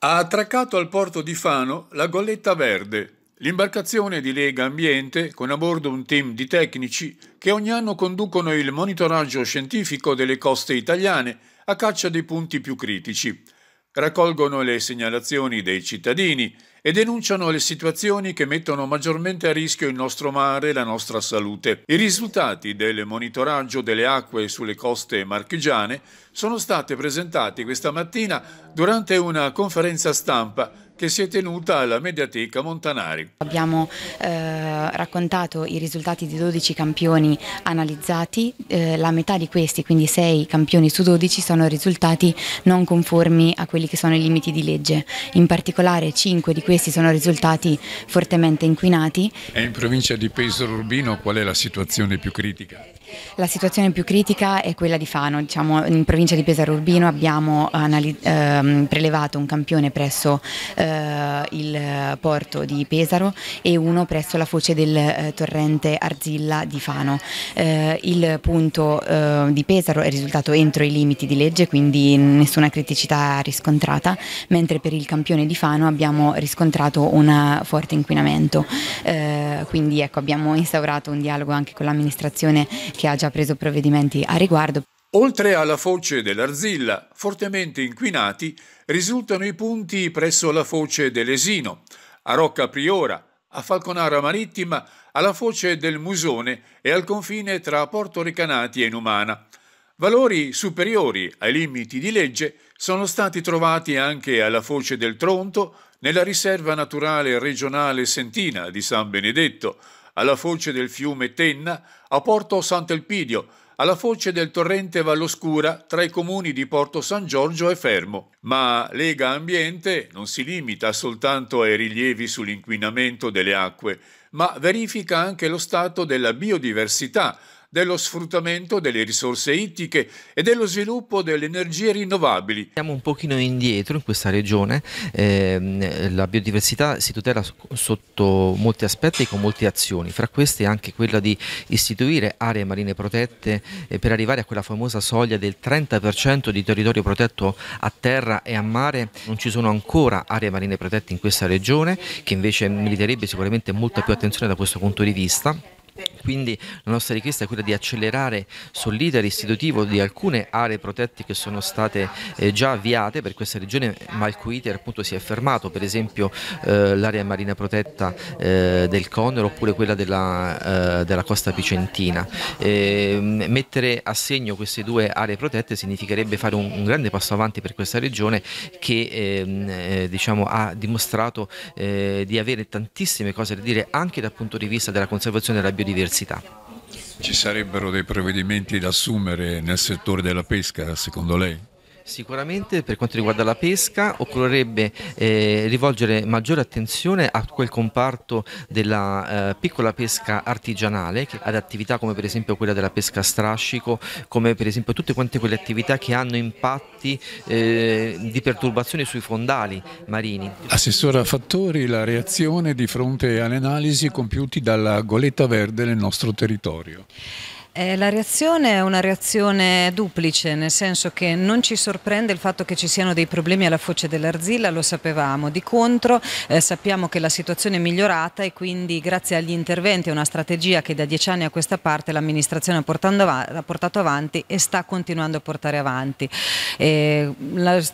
Ha attraccato al porto di Fano la Golletta Verde, l'imbarcazione di Lega Ambiente con a bordo un team di tecnici che ogni anno conducono il monitoraggio scientifico delle coste italiane a caccia dei punti più critici. Raccolgono le segnalazioni dei cittadini, e denunciano le situazioni che mettono maggiormente a rischio il nostro mare e la nostra salute. I risultati del monitoraggio delle acque sulle coste marchigiane sono stati presentati questa mattina durante una conferenza stampa che si è tenuta alla Mediateca Montanari. Abbiamo eh, raccontato i risultati di 12 campioni analizzati, eh, la metà di questi, quindi 6 campioni su 12, sono risultati non conformi a quelli che sono i limiti di legge. In particolare 5 di questi sono risultati fortemente inquinati. E in provincia di Pesaro Urbino qual è la situazione più critica? La situazione più critica è quella di Fano, diciamo, in provincia di Pesaro Urbino abbiamo ehm, prelevato un campione presso eh, eh, il porto di Pesaro e uno presso la foce del eh, torrente Arzilla di Fano. Eh, il punto eh, di Pesaro è risultato entro i limiti di legge, quindi nessuna criticità riscontrata, mentre per il campione di Fano abbiamo riscontrato un forte inquinamento. Eh, quindi ecco, abbiamo instaurato un dialogo anche con l'amministrazione che ha già preso provvedimenti a riguardo. Oltre alla foce dell'Arzilla, fortemente inquinati, risultano i punti presso la foce dell'Esino, a Rocca Priora, a Falconara Marittima, alla foce del Musone e al confine tra Porto Recanati e Numana. Valori superiori ai limiti di legge sono stati trovati anche alla foce del Tronto, nella riserva naturale regionale Sentina di San Benedetto, alla foce del fiume Tenna, a Porto Sant'Elpidio, alla foce del torrente Valloscura tra i comuni di Porto San Giorgio e Fermo. Ma Lega Ambiente non si limita soltanto ai rilievi sull'inquinamento delle acque, ma verifica anche lo stato della biodiversità, dello sfruttamento delle risorse ittiche e dello sviluppo delle energie rinnovabili. Siamo un pochino indietro in questa regione, eh, la biodiversità si tutela sotto molti aspetti e con molte azioni, fra queste anche quella di istituire aree marine protette eh, per arrivare a quella famosa soglia del 30% di territorio protetto a terra e a mare. Non ci sono ancora aree marine protette in questa regione che invece meriterebbe sicuramente molta più attenzione da questo punto di vista. Quindi la nostra richiesta è quella di accelerare sull'iter istitutivo di alcune aree protette che sono state eh, già avviate per questa regione, ma il cui iter appunto si è fermato, per esempio eh, l'area marina protetta eh, del Conero oppure quella della, eh, della costa picentina. Ehm, mettere a segno queste due aree protette significherebbe fare un, un grande passo avanti per questa regione che ehm, eh, diciamo, ha dimostrato eh, di avere tantissime cose da dire anche dal punto di vista della conservazione della biodiversità biodiversità. Ci sarebbero dei provvedimenti da assumere nel settore della pesca, secondo lei? Sicuramente per quanto riguarda la pesca occorrerebbe eh, rivolgere maggiore attenzione a quel comparto della eh, piccola pesca artigianale, ad attività come per esempio quella della pesca a strascico, come per esempio tutte quante quelle attività che hanno impatti eh, di perturbazione sui fondali marini. Assessora Fattori, la reazione di fronte alle analisi compiute dalla goletta verde nel nostro territorio. Eh, la reazione è una reazione duplice, nel senso che non ci sorprende il fatto che ci siano dei problemi alla foce dell'arzilla, lo sapevamo. Di contro eh, sappiamo che la situazione è migliorata e quindi grazie agli interventi e una strategia che da dieci anni a questa parte l'amministrazione ha, ha, portato avanti e sta continuando a portare avanti. Eh,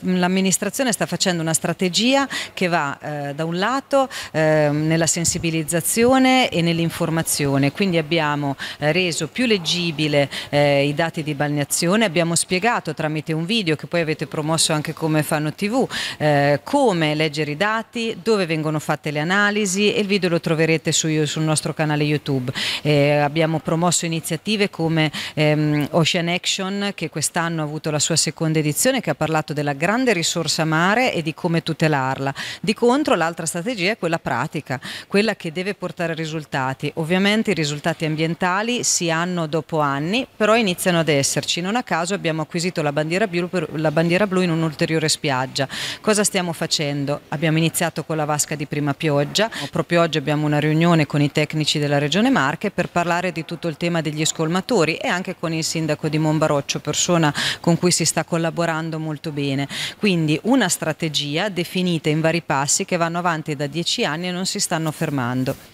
l'amministrazione sta facendo una strategia che va eh, da un lato ehm, nella sensibilizzazione e nell'informazione, quindi abbiamo eh, reso più leggibile leggibile eh, i dati di balneazione, abbiamo spiegato tramite un video che poi avete promosso anche come Fanno TV eh, come leggere i dati, dove vengono fatte le analisi e il video lo troverete su, sul nostro canale YouTube. Eh, abbiamo promosso iniziative come ehm, Ocean Action che quest'anno ha avuto la sua seconda edizione che ha parlato della grande risorsa mare e di come tutelarla. Di contro l'altra strategia è quella pratica, quella che deve portare risultati. Ovviamente i risultati ambientali si hanno dopo anni, però iniziano ad esserci. Non a caso abbiamo acquisito la bandiera blu, per, la bandiera blu in un'ulteriore spiaggia. Cosa stiamo facendo? Abbiamo iniziato con la vasca di prima pioggia, proprio oggi abbiamo una riunione con i tecnici della Regione Marche per parlare di tutto il tema degli scolmatori e anche con il sindaco di Monbaroccio, persona con cui si sta collaborando molto bene. Quindi una strategia definita in vari passi che vanno avanti da dieci anni e non si stanno fermando.